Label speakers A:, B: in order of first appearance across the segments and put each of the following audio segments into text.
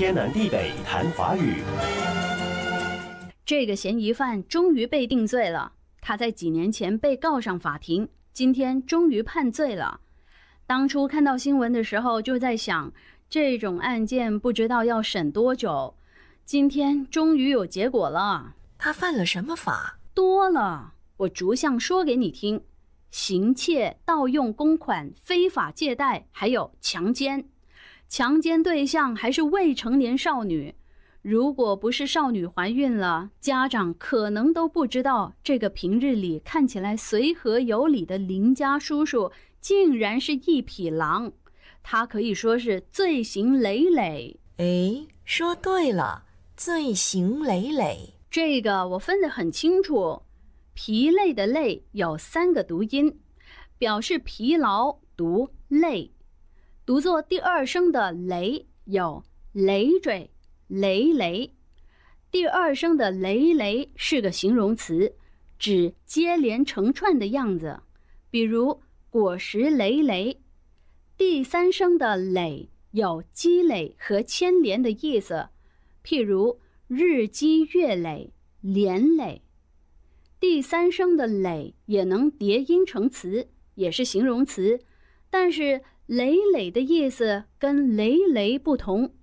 A: 天南地北谈华语。这个嫌疑犯终于被定罪了。他在几年前被告上法庭，今天终于判罪了。当初看到新闻的时候就在想，这种案件不知道要审多久。今天终于有结果了。他犯了什么法？多了，我逐项说给你听：行窃、盗用公款、非法借贷，还有强奸。强奸对象还是未成年少女，如果不是少女怀孕了，家长可能都不知道这个平日里看起来随和有礼的邻家叔叔，竟然是一匹狼。他可以说是罪行累累。哎，说对了，罪行累累。这个我分得很清楚，疲累的累有三个读音，表示疲劳读累。读作第二声的“雷有累赘、累累。第二声的“累累”是个形容词，指接连成串的样子，比如果实累累。第三声的“累”有积累和牵连的意思，譬如日积月累、连累。第三声的“累”也能叠音成词，也是形容词，但是。累累的意思跟累累不同，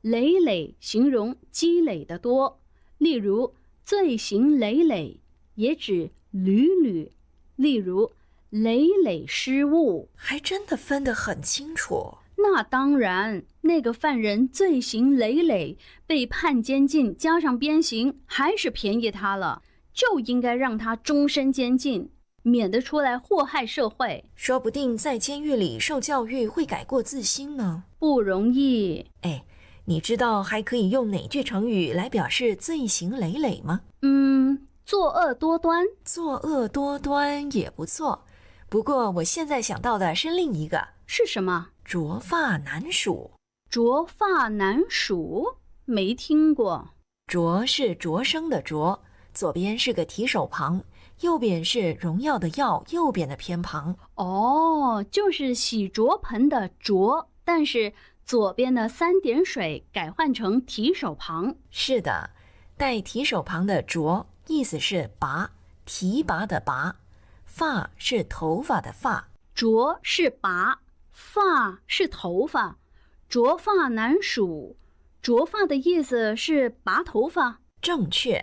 A: 累累形容积累的多，例如罪行累累，也指屡屡，例如累累失误。还真的分得很清楚。那当然，那个犯人罪行累累，被判监禁加上鞭刑，还是便宜他了，就应该让他终身监禁。免得出来祸害社会，说不定在监狱里受教育会改过自新呢。不容易。哎，你知道还可以用哪句成语来表示罪行累累吗？嗯，作恶多端。作恶多端也不错，不过我现在想到的是另一个，是什么？擢发难数。擢发难数，没听过。擢是擢声的擢，左边是个提手旁。右边是“荣耀”的“耀”，右边的偏旁哦，就是“洗卓盆”的“卓”，但是左边的三点水改换成提手旁。是的，带提手旁的“卓”意思是拔，提拔的“拔”。发是头发的“发”，卓是拔，发是头发，卓发难数，卓发的意思是拔头发。正确，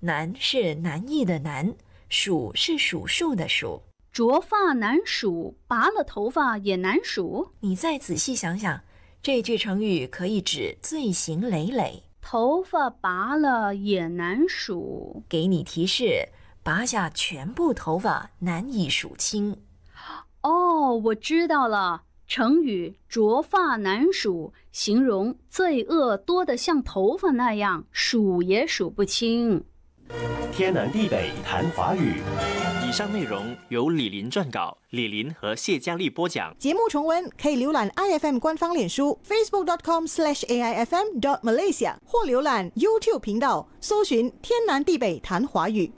A: 难是难易的难。数是数数的数，着发难数，拔了头发也难数。你再仔细想想，这句成语可以指罪行累累，头发拔了也难数。给你提示，拔下全部头发难以数清。哦，我知道了，成语着发难数形容罪恶多得像头发那样数也数不清。天南地北谈华语。以上内容由李林撰稿，李林和谢佳丽播讲。节目重温可以浏览 iFM 官方脸书 facebook.com/slash ai fm dot malaysia 或浏览 YouTube 频道，搜寻“天南地北谈华语”。